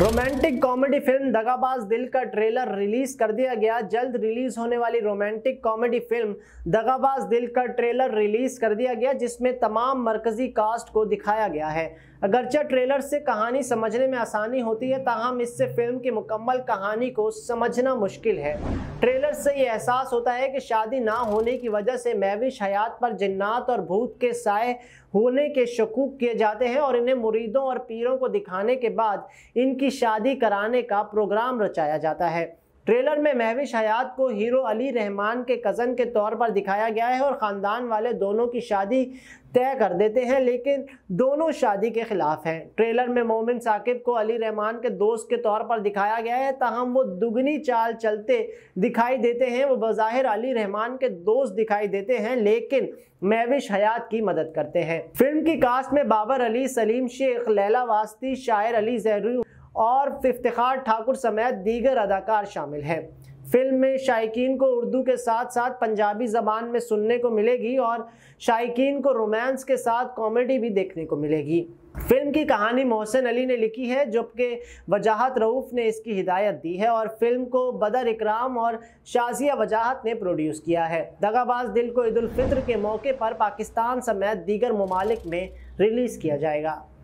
romantic comedy film दगाबाज दिल का ट्रेलर रिलीज कर दिया गया जल्द रिलीज होने वाली रोमांटिक कॉमेडी फिल्म दगाबाज दिल का ट्रेलर रिलीज कर दिया गया जिसमें तमाम मरकजी कास्ट को दिखाया गया है अगरचे ट्रेलर से कहानी समझने में आसानी होती है ताहम इससे फिल्म की मुकम्मल कहानी को समझना मुश्किल है ट्रेलर से ये एहसास होता है कि शादी ना होने की वजह से मैविश हयात पर जन्नात और भूत के साय होने के शकूक किए जाते हैं और इन्हें मुरीदों और पीरों को दिखाने के बाद इनकी शादी कराने का प्रोग्राम रचाया जाता है ट्रेलर में महविश हयात को हीरो अली रहमान के कज़न के तौर पर दिखाया गया है और ख़ानदान वाले दोनों की शादी तय कर देते हैं लेकिन दोनों शादी के ख़िलाफ़ हैं ट्रेलर में मोमिन साकिब को अली रहमान के दोस्त के तौर पर दिखाया गया है ताहम वो दुगनी चाल चलते दिखाई देते हैं वो बज़ाहिर अली रहमान के दोस्त दिखाई देते हैं लेकिन महविश हयात की मदद करते हैं फिल्म की कास्ट में बाबर अली सलीम शेख लैला वास्ती शायर अली जहरू और इफ्तार ठाकुर समेत दीगर अदाकार शामिल हैं फिल्म में शायकीन को उर्दू के साथ साथ पंजाबी ज़बान में सुनने को मिलेगी और शायकीन को रोमांस के साथ कॉमेडी भी देखने को मिलेगी फिल्म की कहानी मोहसिन अली ने लिखी है जबकि वजाहत रऊफ़ ने इसकी हिदायत दी है और फिल्म को बदर इकराम और शाजिया वजाहत ने प्रोड्यूस किया है दगाबाज दिल को ईद के मौके पर पाकिस्तान समेत दीगर ममालिक में रिलीज़ किया जाएगा